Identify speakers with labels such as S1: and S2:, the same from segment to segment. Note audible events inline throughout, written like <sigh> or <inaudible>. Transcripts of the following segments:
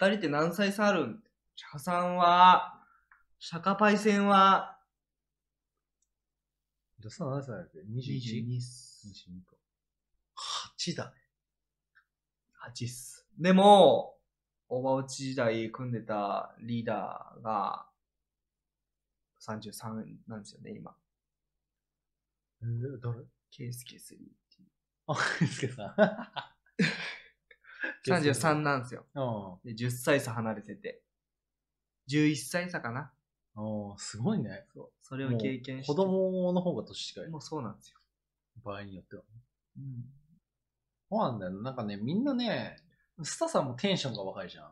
S1: 二人って何歳差あるん釈迦さんは、釈迦パイセンは、どさ、何歳だっけ ?21?22 っす。22か。8だね。8っす。でも、オーバーウチ時代組んでたリーダーが、33なんですよね、今。えど誰ケースケスリーっていう。あ、ケースケさん。33なんですよ。で10歳差離れてて。11歳差かな。おあ、すごいね。そう。それを経験して。子供の方が年近い。もうそうなんですよ。場合によっては、うん。そうなんだよ。なんかね、みんなね、スタさんもテンションが若いじゃん。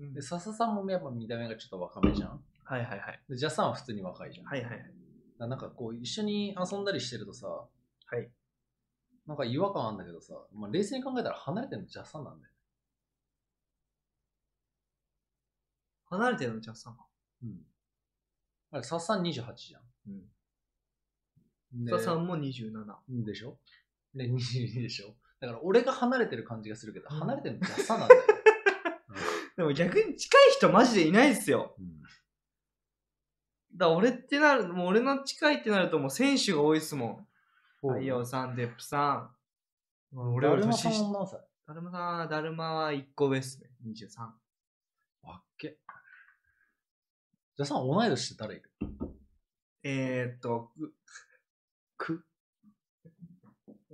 S1: うん、で、笹さんもやっぱ見た目がちょっと若めじゃん。はいはいはい。で、ジャさんは普通に若いじゃん。はいはいはい。なんかこう、一緒に遊んだりしてるとさ、はい。なんか違和感あるんだけどさ、まあ、冷静に考えたら離れてるのジャさんなんだよ離れてるの、じゃあさうん。あれ、サッサン28じゃん。うん。で、さんも27。うんでしょで、22でしょだから俺が離れてる感じがするけど、離れてるのじゃあさなんだよ。<laughs> でも逆に近い人マジでいないですよ。うんだ俺ってなる、もう俺の近いってなるともう選手が多いっすもん。太陽さん、デップさん。俺はだるま年さん下。だるまさん、だるまは1個上っすね。23。わっけ。じゃあさ、同い年って誰いるえー、っと、く、く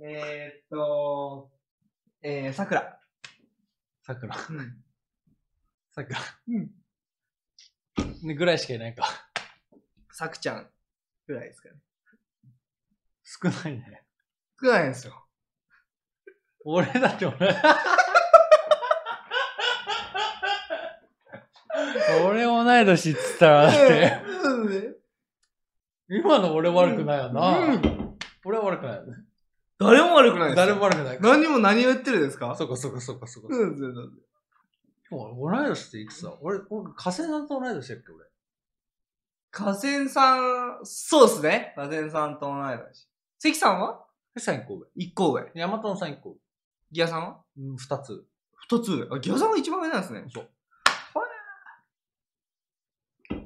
S1: えー、っと、えー、さくら。さくら。さくら。うん。ぐらいしかいないか。さくちゃんぐらいですかね。少ないね。少ないんですよ。俺だって俺。俺同い年っつったらだって、今の俺悪くないよな。うんうん、俺は悪くないよね。誰も悪くないです。誰も悪くない。何も何を言ってるんですかそうかそうかそうかそうか。うん、全然。同い年っていくつだ俺、俺、河川さんと同い年だっけ俺。河川さん、そうっすね。河川さんと同い年。関さんは関さん1個上。1個上。山本さん1個上。ギアさんはうん、2つ。2つ上。あ、ギアさんが一番上なんですね。そう。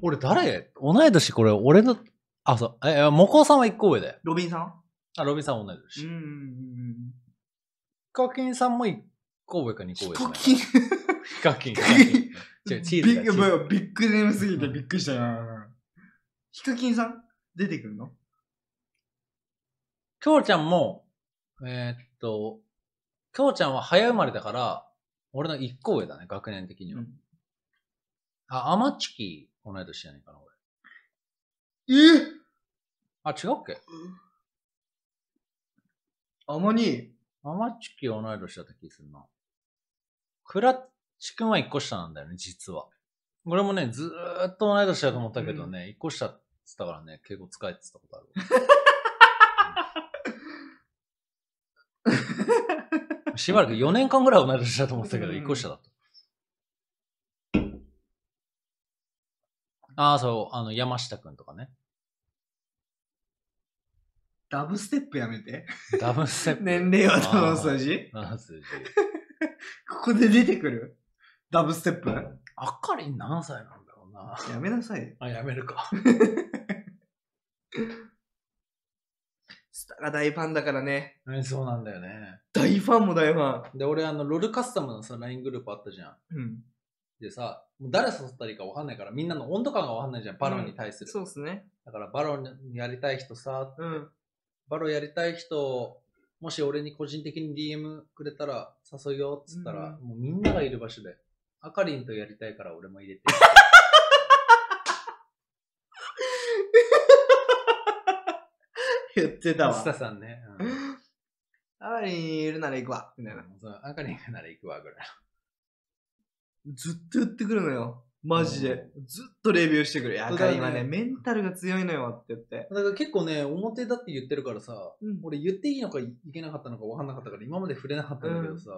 S1: 俺誰同い年これ、俺の、あ、そう、え、モコさんは一個上だよ。ロビンさんあ、ロビンさん同い年。うんんヒカキンさんも一個上か二個上ヒカキン。ヒカキン。違う、チーズビッグ。ビッグネームすぎてびっくりしたな。ヒカキンさん出てくるのきょうちゃんも、えー、っと、きょうちゃんは早生まれだから、俺の一個上だね、学年的には。うん、あ、アマチキ同い年やねんかな、俺。えあ、違うっけあまに、まマちき同い年だった気するな。クラッチくんは一個下なんだよね、実は。俺もね、ずーっと同い年だと思ったけどね、一、個下って言ったからね、敬語使えってったことある。<laughs> しばらく4年間ぐらい同い年だと思ってたけど、一個下だった。ああ、そう、あの、山下くんとかね。ダブステップやめて。ダブステップ。<laughs> 年齢は多分数字何数字 <laughs> ここで出てくるダブステップ、うん、あかりん何歳なんだろうな。やめなさい。あ、やめるか。<laughs> スタが大ファンだからね。そうなんだよね。大ファンも大ファン。で、俺、あの、ロールカスタムのさ、LINE グループあったじゃん。うん。でさ、誰誘ったらいいか分かんないから、みんなの温度感が分かんないじゃん、バロンに対する。うん、そうですね。だから、バロンやりたい人さ、うん、バロンやりたい人、もし俺に個人的に DM くれたら誘いよっつったら、うん、もうみんながいる場所で、あかりんとやりたいから俺も入れて。<laughs> 言ってたわ。スタさんね。うん、あかりんいるなら行くわ。みたいな。あかりんいるなら行くわ、ぐらい。ずっと言ってくるのよ。マジで。ずっとレビューしてくる。いや、だか今ね、メンタルが強いのよって言って。だから結構ね、表だって言ってるからさ、うん俺言っていいのかいけなかったのか分かんなかったから、今まで触れなかったんだけどさ、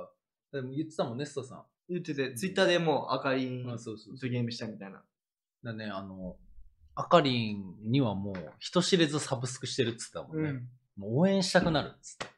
S1: でも言ってたもんね、スタさん。言ってて、ツイッターでもうかりんあ、そうそうそう。ゲームしたみたいな。だね、あの、あかりんにはもう人知れずサブスクしてるっつってたもんね。もう応援したくなるっつって。